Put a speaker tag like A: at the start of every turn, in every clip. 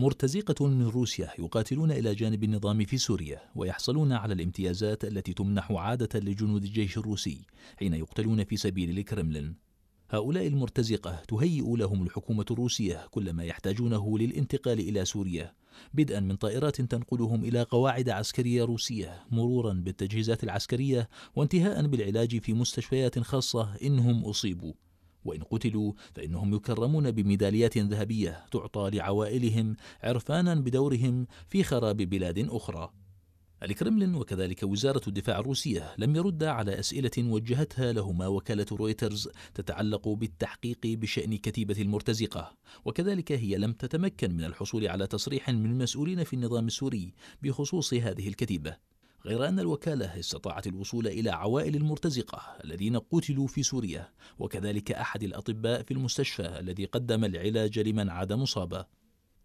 A: مرتزقة من روسيا يقاتلون إلى جانب النظام في سوريا ويحصلون على الامتيازات التي تمنح عادة لجنود الجيش الروسي حين يقتلون في سبيل الكرملين هؤلاء المرتزقة تهيئ لهم الحكومة الروسية كل ما يحتاجونه للانتقال إلى سوريا بدءا من طائرات تنقلهم إلى قواعد عسكرية روسية مرورا بالتجهيزات العسكرية وانتهاء بالعلاج في مستشفيات خاصة إنهم أصيبوا وإن قتلوا فإنهم يكرمون بميداليات ذهبية تعطى لعوائلهم عرفانا بدورهم في خراب بلاد أخرى الكرملين وكذلك وزارة الدفاع الروسية لم يرد على أسئلة وجهتها لهما وكالة رويترز تتعلق بالتحقيق بشأن كتيبة المرتزقة وكذلك هي لم تتمكن من الحصول على تصريح من المسؤولين في النظام السوري بخصوص هذه الكتيبة غير أن الوكالة استطاعت الوصول إلى عوائل المرتزقة الذين قتلوا في سوريا وكذلك أحد الأطباء في المستشفى الذي قدم العلاج لمن عاد مصابا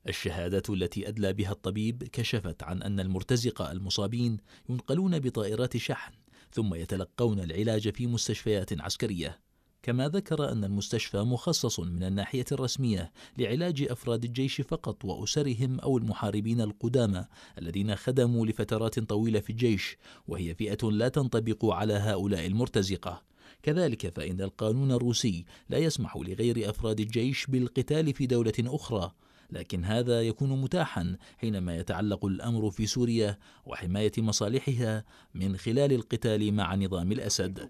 A: الشهادة التي أدلى بها الطبيب كشفت عن أن المرتزقة المصابين ينقلون بطائرات شحن ثم يتلقون العلاج في مستشفيات عسكرية كما ذكر أن المستشفى مخصص من الناحية الرسمية لعلاج أفراد الجيش فقط وأسرهم أو المحاربين القدامى الذين خدموا لفترات طويلة في الجيش وهي فئة لا تنطبق على هؤلاء المرتزقة كذلك فإن القانون الروسي لا يسمح لغير أفراد الجيش بالقتال في دولة أخرى لكن هذا يكون متاحا حينما يتعلق الامر في سوريا وحمايه مصالحها من خلال القتال مع نظام الاسد